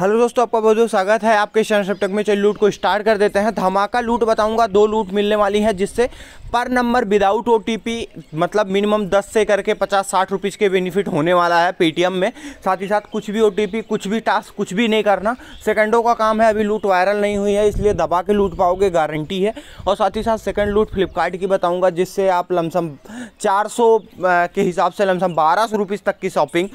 hello दोस्तों आपका बहुत बहुत स्वागत है आपके चैनल में चलिए लूट को स्टार्ट कर देते हैं धमाका लूट बताऊंगा दो लूट मिलने वाली है जिससे पर नंबर विदाउट ओ मतलब मिनिमम 10 से करके 50 साठ रुपीज़ के बेनिफिट होने वाला है पेटीएम में साथ ही साथ कुछ भी ओ कुछ भी टास्क कुछ भी नहीं करना सेकंडों का काम है अभी लूट वायरल नहीं हुई है इसलिए दबा के लूट पाओगे गारंटी है और साथ ही साथ सेकेंड लूट फ्लिपकार्ट की बताऊँगा जिससे आप लमसम चार के हिसाब से लमसम बारह सौ तक की शॉपिंग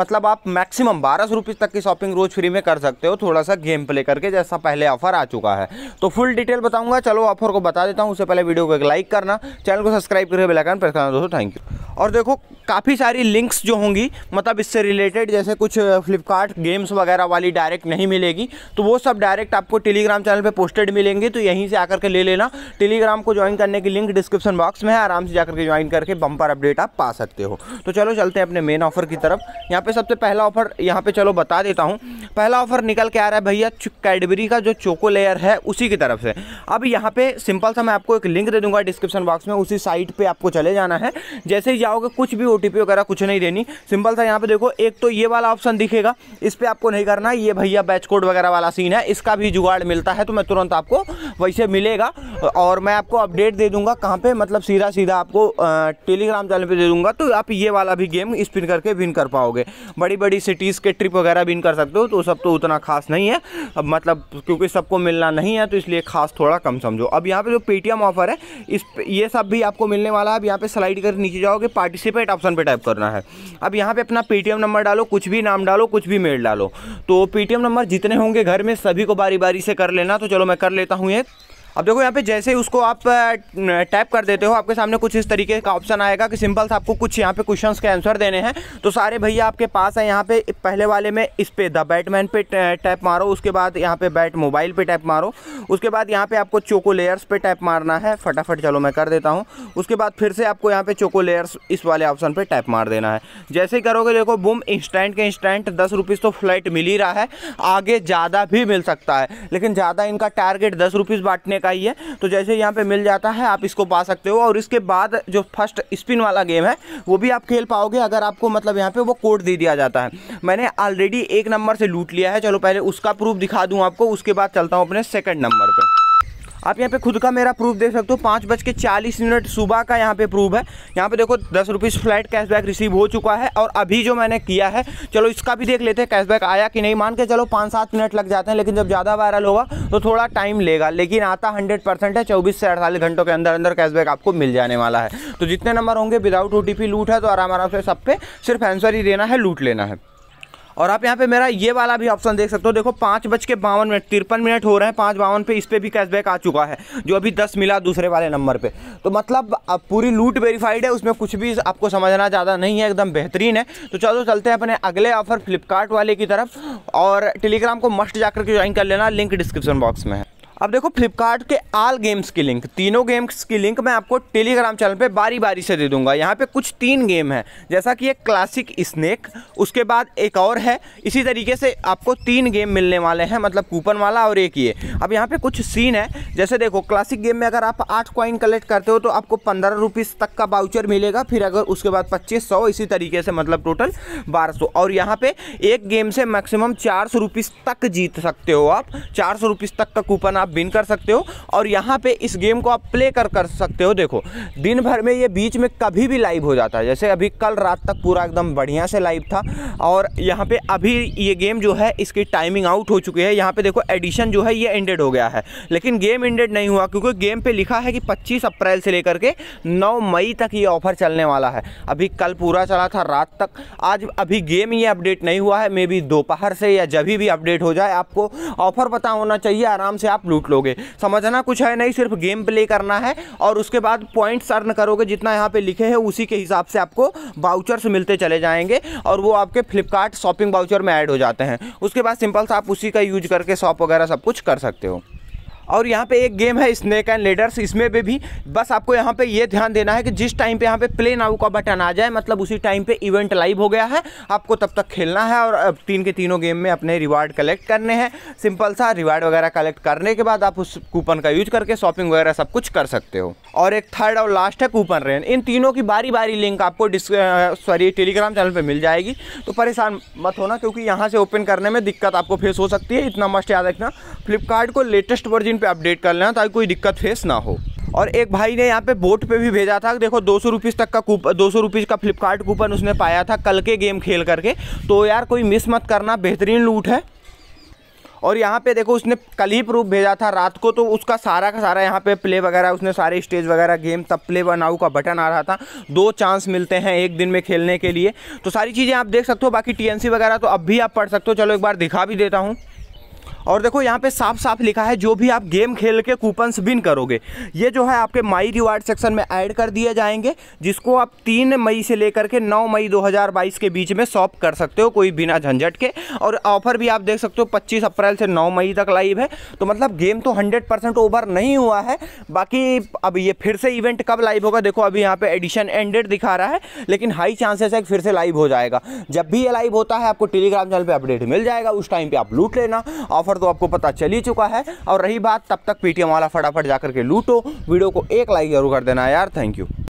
मतलब आप मैक्सिमम बारह सौ तक की शॉपिंग रोज़ कुछ फ्री में कर सकते हो थोड़ा सा गेम प्ले करके जैसा पहले ऑफर आ चुका है तो फुल डिटेल बताऊंगा चलो ऑफर को बता देता हूँ उससे पहले वीडियो को एक लाइक करना चैनल को सब्सक्राइब करके बेलाइकन प्रेस करना दोस्तों थैंक यू और देखो काफ़ी सारी लिंक्स जो होंगी मतलब इससे रिलेटेड जैसे कुछ फ्लिपकार्ट गेम्स वगैरह वाली डायरेक्ट नहीं मिलेगी तो वो सब डायरेक्ट आपको टेलीग्राम चैनल पे पोस्टेड मिलेंगे तो यहीं से आकर के ले लेना टेलीग्राम को ज्वाइन करने की लिंक डिस्क्रिप्शन बॉक्स में है आराम से जाकर के ज्वाइन करके बम्पर अपडेट आप पा सकते हो तो चलो चलते हैं अपने मेन ऑफर की तरफ यहाँ पर सबसे पहला ऑफर यहाँ पर चलो बता देता हूँ पहला ऑफर निकल के आ रहा है भैया कैडबरी का जो चोको लेयर है उसी की तरफ से अब यहाँ पे सिंपल सा मैं आपको एक लिंक दे दूंगा डिस्क्रिप्शन बॉक्स में उसी साइट पे आपको चले जाना है जैसे ही जाओगे कुछ भी ओ वगैरह कुछ नहीं देनी सिंपल सा यहाँ पे देखो एक तो ये वाला ऑप्शन दिखेगा इस पर आपको नहीं करना ये भैया बैच कोड वगैरह वाला सीन है इसका भी जुगाड़ मिलता है तो मैं तुरंत आपको वैसे मिलेगा और मैं आपको अपडेट दे दूंगा कहाँ पे मतलब सीधा सीधा आपको टेलीग्राम चैनल पे दे दूंगा तो आप ये वाला भी गेम स्पिन करके विन कर पाओगे बड़ी बड़ी सिटीज़ के ट्रिप वगैरह विन कर सकते हो तो सब तो उतना खास नहीं है अब मतलब क्योंकि सबको मिलना नहीं है तो इसलिए खास थोड़ा कम समझो अब यहाँ पर जो पेटीएम ऑफर है इस ये सब भी आपको मिलने वाला है अब यहाँ पर स्लाइड कर नीचे जाओगे पार्टिसिपेट ऑप्शन पर टाइप करना है अब यहाँ पर अपना पेटीएम नंबर डालो कुछ भी नाम डालो कुछ भी मेल डालो तो पेटीएम नंबर जितने होंगे घर में सभी को बारी बारी से कर लेना तो चलो मैं कर लेता हूँ एक अब देखो यहाँ पे जैसे ही उसको आप टैप कर देते हो आपके सामने कुछ इस तरीके का ऑप्शन आएगा कि सिंपल सा आपको कुछ यहाँ पे क्वेश्चन के आंसर देने हैं तो सारे भैया आपके पास है यहाँ पे पहले वाले में इस पे द बैटमैन पे टैप मारो उसके बाद यहाँ पे बैट मोबाइल पे टैप मारो उसके बाद यहाँ पे आपको चोको लेयर्स पे टैप मारना है फटाफट चलो मैं कर देता हूँ उसके बाद फिर से आपको यहाँ पे चोको लेयर्स इस वाले ऑप्शन पे टैप मार देना है जैसे ही करोगे देखो बुम इंस्टेंट के इंस्टेंट दस रुपीज़ तो फ्लैट मिल ही रहा है आगे ज़्यादा भी मिल सकता है लेकिन ज़्यादा इनका टारगेट दस रुपीज़ बांटने का का ही है तो जैसे यहाँ पर मिल जाता है आप इसको पा सकते हो और इसके बाद जो फर्स्ट स्पिन वाला गेम है वो भी आप खेल पाओगे अगर आपको मतलब यहाँ पर वो कोड दे दिया जाता है मैंने ऑलरेडी एक नंबर से लूट लिया है चलो पहले उसका प्रूफ दिखा दूँ आपको उसके बाद चलता हूँ अपने सेकेंड नंबर पर आप यहाँ पे खुद का मेरा प्रूफ देख सकते हो पाँच बज के चालीस मिनट सुबह का यहाँ पे प्रूफ है यहाँ पे देखो दस रुपीज़ फ्लाइट कैशबैक रिसीव हो चुका है और अभी जो मैंने किया है चलो इसका भी देख लेते हैं कैशबैक आया कि नहीं मान के चलो पाँच सात मिनट लग जाते हैं लेकिन जब ज़्यादा वायरल होगा तो थोड़ा टाइम लेगा लेकिन आता हंड्रेड परसेंट है चौबीस से अड़तालीस घंटों के अंदर अंदर कैशबैक आपको मिल जाने वाला है तो जितने नंबर होंगे विदाउट ओ लूट है तो आराम आराम से सब पे सिर्फ आंसर ही देना है लूट लेना है और आप यहाँ पे मेरा ये वाला भी ऑप्शन देख सकते हो देखो पाँच बज के बावन मिनट तिरपन मिनट हो रहे हैं पाँच बावन पे इस पर भी कैशबैक आ चुका है जो अभी दस मिला दूसरे वाले नंबर पर तो मतलब पूरी लूट वेरीफाइड है उसमें कुछ भी आपको समझना ज़्यादा नहीं है एकदम बेहतरीन है तो चलो चलते हैं अपने अगले ऑफर फ्लिपकार्ट वाले की तरफ और टेलीग्राम को मस्ट जाकर के ज्वाइन कर लेना लिंक डिस्क्रिप्शन बॉक्स में है अब देखो फ्लिपकार्ट के आल गेम्स की लिंक तीनों गेम्स की लिंक मैं आपको टेलीग्राम चैनल पे बारी बारी से दे दूंगा यहाँ पे कुछ तीन गेम है जैसा कि एक क्लासिक स्नैक उसके बाद एक और है इसी तरीके से आपको तीन गेम मिलने वाले हैं मतलब कूपन वाला और एक ये अब यहाँ पे कुछ सीन है जैसे देखो क्लासिक गेम में अगर आप आठ कॉइन कलेक्ट करते हो तो आपको पंद्रह तक का बाउचर मिलेगा फिर अगर उसके बाद पच्चीस सौ इसी तरीके से मतलब टोटल बारह सौ और यहाँ पर एक गेम से मैक्सिमम चार सौ तक जीत सकते हो आप चार सौ तक का कूपन आप आप विन कर सकते हो और यहाँ पे इस गेम को आप प्ले कर कर सकते हो देखो दिन भर में ये बीच में कभी भी लाइव हो जाता है जैसे अभी कल रात तक पूरा एकदम बढ़िया से लाइव था और यहाँ पे अभी ये गेम जो है इसकी टाइमिंग आउट हो चुकी है यहाँ पे देखो एडिशन जो है ये एंडेड हो गया है लेकिन गेम एंडेड नहीं हुआ क्योंकि गेम पर लिखा है कि पच्चीस अप्रैल से लेकर के नौ मई तक ये ऑफर चलने वाला है अभी कल पूरा चला था रात तक आज अभी गेम ये अपडेट नहीं हुआ है मे बी दोपहर से या जब भी अपडेट हो जाए आपको ऑफर पता होना चाहिए आराम से आप लूट लोगे समझना कुछ है नहीं सिर्फ गेम प्ले करना है और उसके बाद पॉइंट्स अर्न करोगे जितना यहाँ पे लिखे हैं उसी के हिसाब से आपको बाउचर्स मिलते चले जाएंगे और वो आपके फ्लिपकार्ट शॉपिंग बाउचर में ऐड हो जाते हैं उसके बाद सिंपल सा आप उसी का यूज करके शॉप वगैरह सब कुछ कर सकते हो और यहाँ पे एक गेम है स्नैक एंड लेडर्स इसमें पे भी बस आपको यहाँ पे ये ध्यान देना है कि जिस टाइम पे यहाँ पे प्ले नाउ का बटन आ जाए मतलब उसी टाइम पे इवेंट लाइव हो गया है आपको तब तक खेलना है और तीन के तीनों गेम में अपने रिवार्ड कलेक्ट करने हैं सिंपल सा रिवार्ड वगैरह कलेक्ट करने के बाद आप उस कूपन का यूज करके शॉपिंग वगैरह सब कुछ कर सकते हो और एक थर्ड और लास्ट है कूपन रेन इन तीनों की बारी बारी लिंक आपको सॉरी टेलीग्राम चैनल पर मिल जाएगी तो परेशान मत होना क्योंकि यहाँ से ओपन करने में दिक्कत आपको फेस हो सकती है इतना मस्ट याद रखना फ्लिपकार्ट को लेटेस्ट वर्जन पे अपडेट कर लेना ताकि कोई दिक्कत फेस ना हो और एक भाई ने यहाँ पे बोट पे भी भेजा था देखो दो सौ तक का कूपन दो सौ का फ्लिपकार्ट कूपन उसने पाया था कल के गेम खेल करके तो यार कोई मिस मत करना बेहतरीन लूट है और यहाँ पे देखो उसने कल ही प्रूफ भेजा था रात को तो उसका सारा का सारा यहाँ पे प्ले वगैरह उसने सारे स्टेज वगैरह गेम तब प्ले व नाउ का बटन आ रहा था दो चांस मिलते हैं एक दिन में खेलने के लिए तो सारी चीज़ें आप देख सकते हो बाकी टीएनसी वगैरह तो अब भी आप पढ़ सकते हो चलो एक बार दिखा भी देता हूँ और देखो यहाँ पे साफ साफ लिखा है जो भी आप गेम खेल के कूपन्स विन करोगे ये जो है आपके माई रिवार्ड सेक्शन में ऐड कर दिए जाएंगे जिसको आप तीन मई से लेकर के नौ मई 2022 के बीच में शॉप कर सकते हो कोई बिना झंझट के और ऑफर भी आप देख सकते हो पच्चीस अप्रैल से नौ मई तक लाइव है तो मतलब गेम तो हंड्रेड ओवर नहीं हुआ है बाकी अब ये फिर से इवेंट कब लाइव होगा देखो अभी यहाँ पे एडिशन एंडेड दिखा रहा है लेकिन हाई चांसेस है कि फिर से लाइव हो जाएगा जब भी ये लाइव होता है आपको टेलीग्राम चैनल पर अपडेट मिल जाएगा उस टाइम पर आप लूट लेना ऑफर तो आपको पता चल ही चुका है और रही बात तब तक पीटीएम वाला फटाफट जाकर के लूटो वीडियो को एक लाइक जरूर कर देना यार थैंक यू